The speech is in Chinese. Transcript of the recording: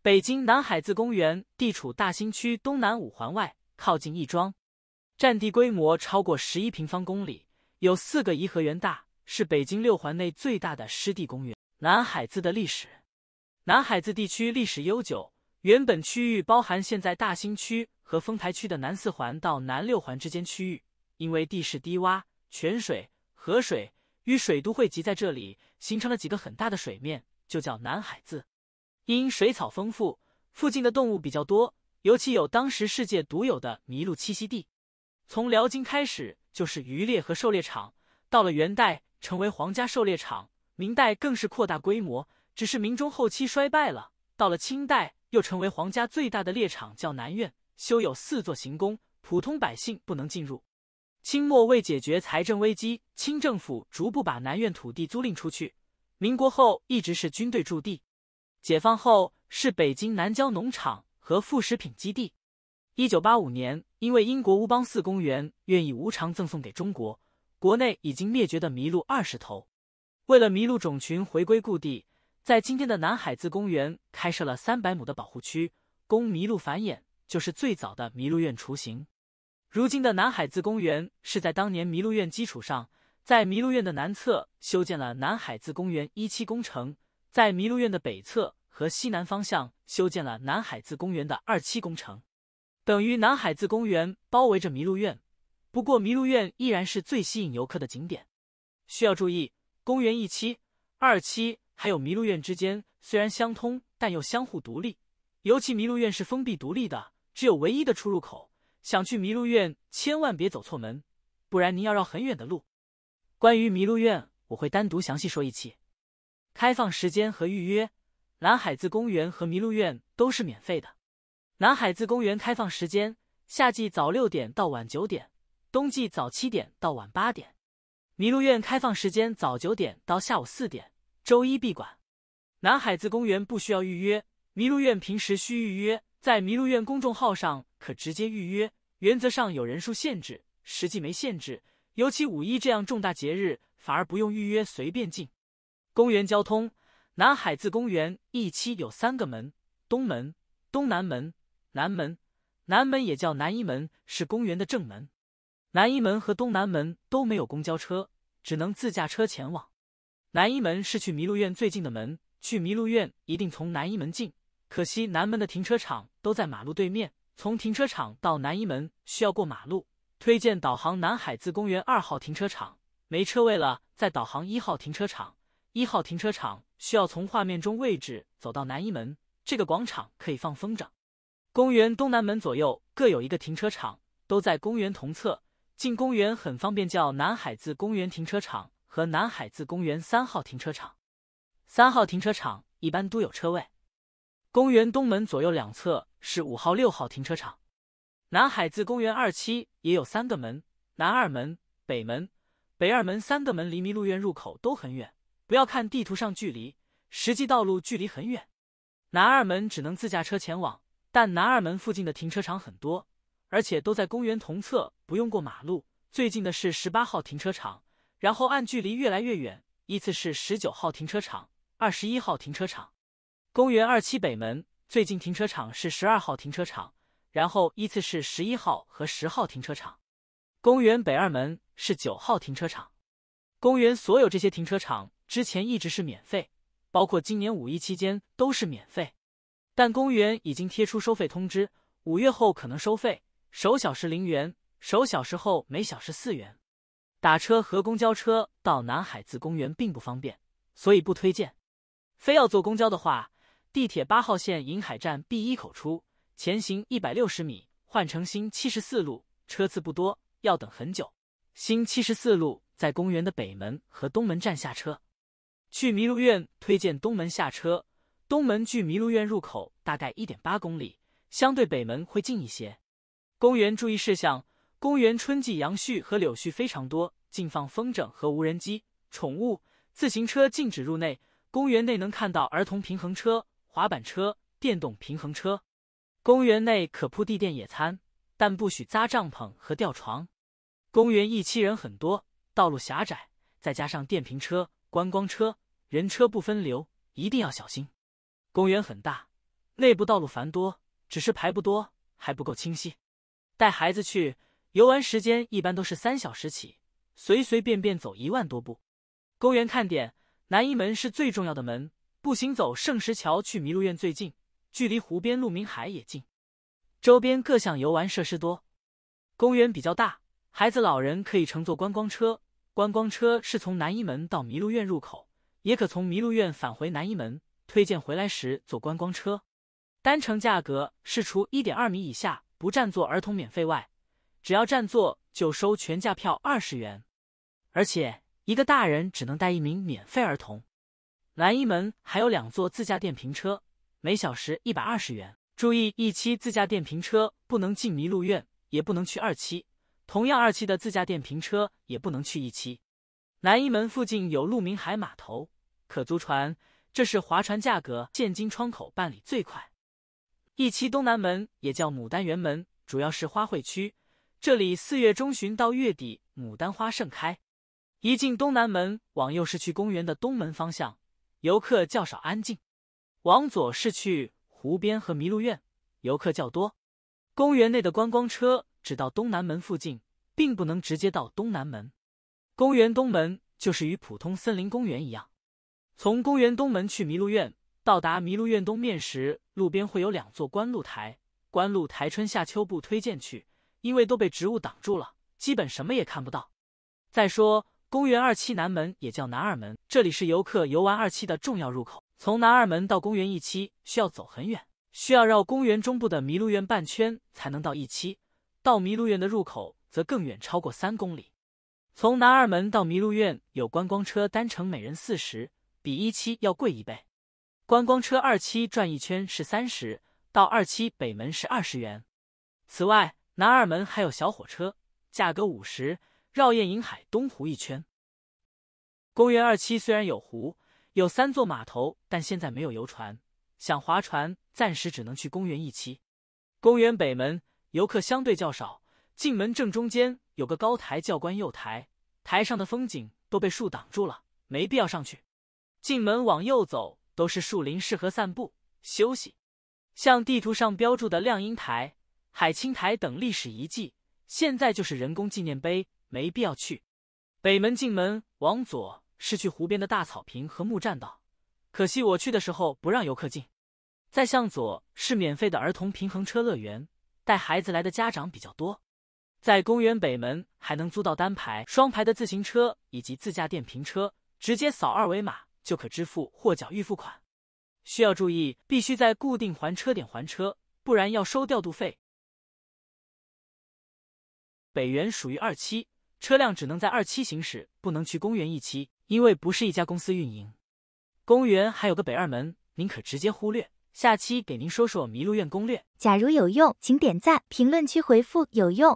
北京南海子公园地处大兴区东南五环外，靠近亦庄，占地规模超过十一平方公里，有四个颐和园大，是北京六环内最大的湿地公园。南海子的历史，南海子地区历史悠久，原本区域包含现在大兴区和丰台区的南四环到南六环之间区域，因为地势低洼，泉水、河水与水都汇集在这里，形成了几个很大的水面，就叫南海子。因水草丰富，附近的动物比较多，尤其有当时世界独有的麋鹿栖息地。从辽金开始就是渔猎和狩猎场，到了元代成为皇家狩猎场，明代更是扩大规模，只是明中后期衰败了。到了清代，又成为皇家最大的猎场，叫南苑，修有四座行宫，普通百姓不能进入。清末为解决财政危机，清政府逐步把南苑土地租赁出去，民国后一直是军队驻地。解放后是北京南郊农场和副食品基地。一九八五年，因为英国乌邦寺公园愿意无偿赠送给中国国内已经灭绝的麋鹿二十头，为了麋鹿种群回归故地，在今天的南海子公园开设了三百亩的保护区供麋鹿繁衍，就是最早的麋鹿苑雏形。如今的南海子公园是在当年麋鹿苑基础上，在麋鹿苑的南侧修建了南海子公园一期工程。在麋鹿苑的北侧和西南方向修建了南海子公园的二期工程，等于南海子公园包围着麋鹿苑。不过麋鹿苑依然是最吸引游客的景点。需要注意，公园一期、二期还有麋鹿苑之间虽然相通，但又相互独立。尤其麋鹿苑是封闭独立的，只有唯一的出入口。想去麋鹿苑，千万别走错门，不然您要绕很远的路。关于麋鹿苑，我会单独详细说一期。开放时间和预约，南海子公园和麋鹿苑都是免费的。南海子公园开放时间：夏季早六点到晚九点，冬季早七点到晚八点。麋鹿苑开放时间早九点到下午四点，周一闭馆。南海子公园不需要预约，麋鹿苑平时需预约，在麋鹿苑公众号上可直接预约，原则上有人数限制，实际没限制。尤其五一这样重大节日，反而不用预约，随便进。公园交通，南海子公园一期有三个门：东门、东南门、南门。南门也叫南一门，是公园的正门。南一门和东南门都没有公交车，只能自驾车前往。南一门是去麋鹿苑最近的门，去麋鹿苑一定从南一门进。可惜南门的停车场都在马路对面，从停车场到南一门需要过马路。推荐导航南海子公园二号停车场，没车位了，再导航一号停车场。一号停车场需要从画面中位置走到南一门这个广场可以放风筝，公园东南门左右各有一个停车场，都在公园同侧，进公园很方便。叫南海子公园停车场和南海子公园三号停车场，三号停车场一般都有车位。公园东门左右两侧是五号六号停车场，南海子公园二期也有三个门，南二门、北门、北二门三个门离麋鹿苑入口都很远。不要看地图上距离，实际道路距离很远。南二门只能自驾车前往，但南二门附近的停车场很多，而且都在公园同侧，不用过马路。最近的是十八号停车场，然后按距离越来越远，依次是十九号停车场、二十一号停车场。公园二期北门最近停车场是十二号停车场，然后依次是十一号和十号停车场。公园北二门是九号停车场。公园所有这些停车场。之前一直是免费，包括今年五一期间都是免费，但公园已经贴出收费通知，五月后可能收费，首小时零元，首小时后每小时四元。打车和公交车到南海子公园并不方便，所以不推荐。非要坐公交的话，地铁八号线银海站 B 一口出，前行一百六十米，换乘新七十四路，车次不多，要等很久。新七十四路在公园的北门和东门站下车。去麋鹿苑推荐东门下车，东门距麋鹿苑入口大概一点八公里，相对北门会近一些。公园注意事项：公园春季杨絮和柳絮非常多，禁放风筝和无人机，宠物、自行车禁止入内。公园内能看到儿童平衡车、滑板车、电动平衡车。公园内可铺地垫野餐，但不许扎帐篷和吊床。公园一期人很多，道路狭窄，再加上电瓶车。观光车，人车不分流，一定要小心。公园很大，内部道路繁多，只是牌不多，还不够清晰。带孩子去游玩时间一般都是三小时起，随随便便走一万多步。公园看点，南一门是最重要的门，步行走圣石桥去麋鹿苑最近，距离湖边鹿鸣海也近。周边各项游玩设施多，公园比较大，孩子老人可以乘坐观光车。观光车是从南一门到麋鹿苑入口，也可从麋鹿苑返回南一门。推荐回来时坐观光车，单程价格是除1.2米以下不占座儿童免费外，只要占座就收全价票二十元。而且一个大人只能带一名免费儿童。南一门还有两座自驾电瓶车，每小时一百二十元。注意一期自驾电瓶车不能进麋鹿苑，也不能去二期。同样，二期的自驾电瓶车也不能去一期。南一门附近有鹿鸣海码头，可租船。这是划船价格，现金窗口办理最快。一期东南门也叫牡丹园门，主要是花卉区。这里四月中旬到月底，牡丹花盛开。一进东南门，往右是去公园的东门方向，游客较少，安静；往左是去湖边和麋鹿苑，游客较多。公园内的观光车。只到东南门附近，并不能直接到东南门。公园东门就是与普通森林公园一样，从公园东门去麋鹿苑，到达麋鹿苑东面时，路边会有两座观露台。观露台春夏秋不推荐去，因为都被植物挡住了，基本什么也看不到。再说，公园二期南门也叫南二门，这里是游客游玩二期的重要入口。从南二门到公园一期需要走很远，需要绕公园中部的麋鹿苑半圈才能到一期。到麋鹿苑的入口则更远，超过三公里。从南二门到麋鹿苑有观光车，单程每人四十，比一期要贵一倍。观光车二期转一圈是三十，到二期北门是二十元。此外，南二门还有小火车，价格五十，绕雁银海东湖一圈。公园二期虽然有湖，有三座码头，但现在没有游船，想划船暂时只能去公园一期。公园北门。游客相对较少，进门正中间有个高台，教官右台，台上的风景都被树挡住了，没必要上去。进门往右走都是树林，适合散步休息。像地图上标注的亮英台、海青台等历史遗迹，现在就是人工纪念碑，没必要去。北门进门往左是去湖边的大草坪和木栈道，可惜我去的时候不让游客进。再向左是免费的儿童平衡车乐园。带孩子来的家长比较多，在公园北门还能租到单排、双排的自行车以及自驾电瓶车，直接扫二维码就可支付或缴预付款。需要注意，必须在固定还车点还车，不然要收调度费。北园属于二期，车辆只能在二期行驶，不能去公园一期，因为不是一家公司运营。公园还有个北二门，您可直接忽略。下期给您说说麋鹿苑攻略。假如有用，请点赞，评论区回复“有用”。